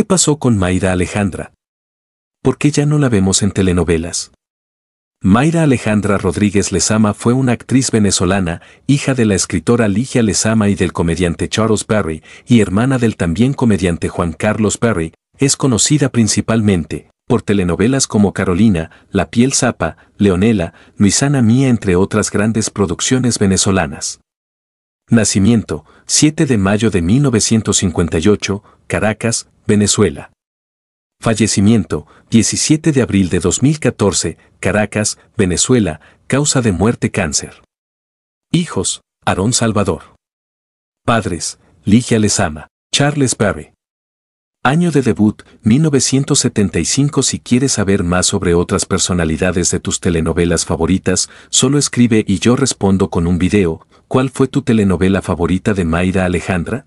¿Qué pasó con Mayra Alejandra? ¿Por qué ya no la vemos en telenovelas? Mayra Alejandra Rodríguez Lezama fue una actriz venezolana, hija de la escritora Ligia Lezama y del comediante Charles Perry, y hermana del también comediante Juan Carlos Perry, es conocida principalmente por telenovelas como Carolina, La piel zapa, Leonela, Luisana Mía, entre otras grandes producciones venezolanas. Nacimiento, 7 de mayo de 1958, Caracas, Venezuela. Fallecimiento, 17 de abril de 2014, Caracas, Venezuela, causa de muerte cáncer. Hijos, Aarón Salvador. Padres, Ligia Lezama, Charles Barry. Año de debut, 1975 Si quieres saber más sobre otras personalidades de tus telenovelas favoritas, solo escribe y yo respondo con un video, ¿cuál fue tu telenovela favorita de Mayra Alejandra?